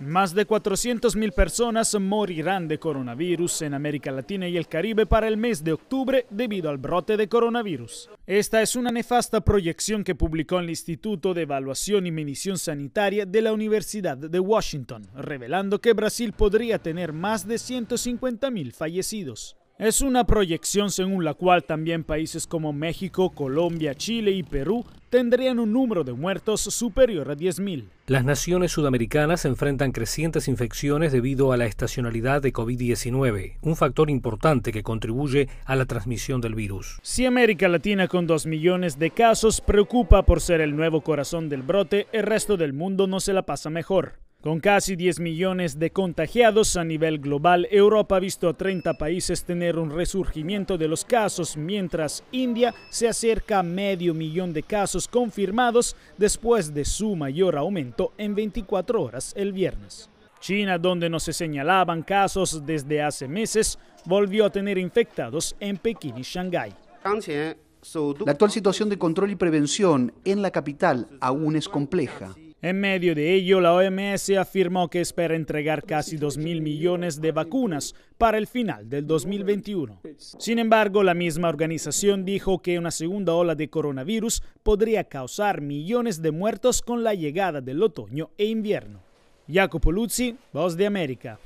Más de 400.000 personas morirán de coronavirus en América Latina y el Caribe para el mes de octubre debido al brote de coronavirus. Esta es una nefasta proyección que publicó el Instituto de Evaluación y Medición Sanitaria de la Universidad de Washington, revelando que Brasil podría tener más de 150.000 fallecidos. Es una proyección según la cual también países como México, Colombia, Chile y Perú tendrían un número de muertos superior a 10.000. Las naciones sudamericanas enfrentan crecientes infecciones debido a la estacionalidad de COVID-19, un factor importante que contribuye a la transmisión del virus. Si América Latina con 2 millones de casos preocupa por ser el nuevo corazón del brote, el resto del mundo no se la pasa mejor. Con casi 10 millones de contagiados a nivel global, Europa ha visto a 30 países tener un resurgimiento de los casos, mientras India se acerca a medio millón de casos confirmados después de su mayor aumento en 24 horas el viernes. China, donde no se señalaban casos desde hace meses, volvió a tener infectados en Pekín y Shanghái. La actual situación de control y prevención en la capital aún es compleja. En medio de ello, la OMS afirmó que espera entregar casi 2.000 millones de vacunas para el final del 2021. Sin embargo, la misma organización dijo que una segunda ola de coronavirus podría causar millones de muertos con la llegada del otoño e invierno. Jacopo Luzzi, Voz de América.